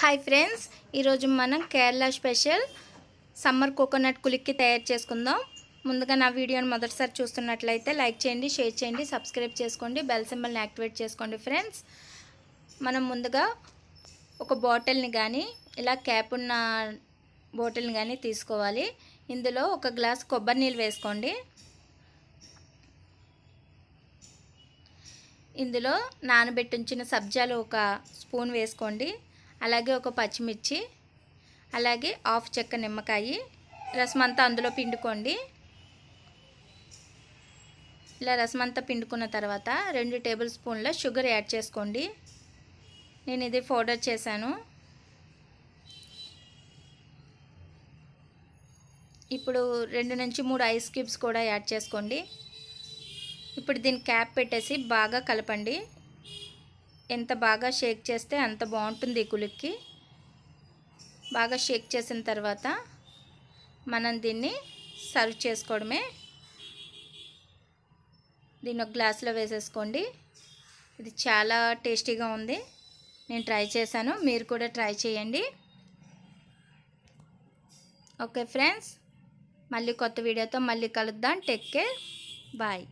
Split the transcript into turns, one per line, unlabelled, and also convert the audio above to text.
hi friends ఈరోజు మనం Kerala special summer coconut kulukki తయారు చేసుకుందాం ముందుగా నా వీడియోని మొదటిసారి చూస్తున్నట్లయితే లైక్ చేయండి షేర్ చేయండి సబ్స్క్రైబ్ చేసుకోండి బెల్ సింబల్ని యాక్టివేట్ చేసుకోండి ఫ్రెండ్స్ మనం ముందుగా ఒక బాటిల్ని కానీ ఇలా క్యాప్ ఉన్న బాటిల్ని కానీ తీసుకోవాలి ఇందులో ఒక గ్లాస్ కొబ్బరి నీళ్ళు వేసుకోండి ఇందులో నానబెట్టించిన సబ్జాలు ఒక స్పూన్ వేసుకోండి అలాగే ఒక పచ్చిమిర్చి అలాగే హాఫ్ చెక్క నిమ్మకాయ రసం అంతా అందులో పిండుకోండి ఇలా రసం అంతా పిండుకున్న తర్వాత రెండు టేబుల్ స్పూన్ల షుగర్ యాడ్ చేసుకోండి నేను ఇది పౌడర్ చేశాను ఇప్పుడు రెండు నుంచి మూడు ఐస్ క్యూబ్స్ కూడా యాడ్ చేసుకోండి ఇప్పుడు దీని క్యాప్ పెట్టేసి బాగా కలపండి ఎంత బాగా షేక్ చేస్తే అంత బాగుంటుంది కులుక్కి బాగా షేక్ చేసిన తర్వాత మనం దీన్ని సర్వ్ చేసుకోవడమే దీన్ని ఒక గ్లాస్లో వేసేసుకోండి ఇది చాలా టేస్టీగా ఉంది నేను ట్రై చేశాను మీరు కూడా ట్రై చేయండి ఓకే ఫ్రెండ్స్ మళ్ళీ కొత్త వీడియోతో మళ్ళీ కలుద్దాం టేక్ కేర్ బాయ్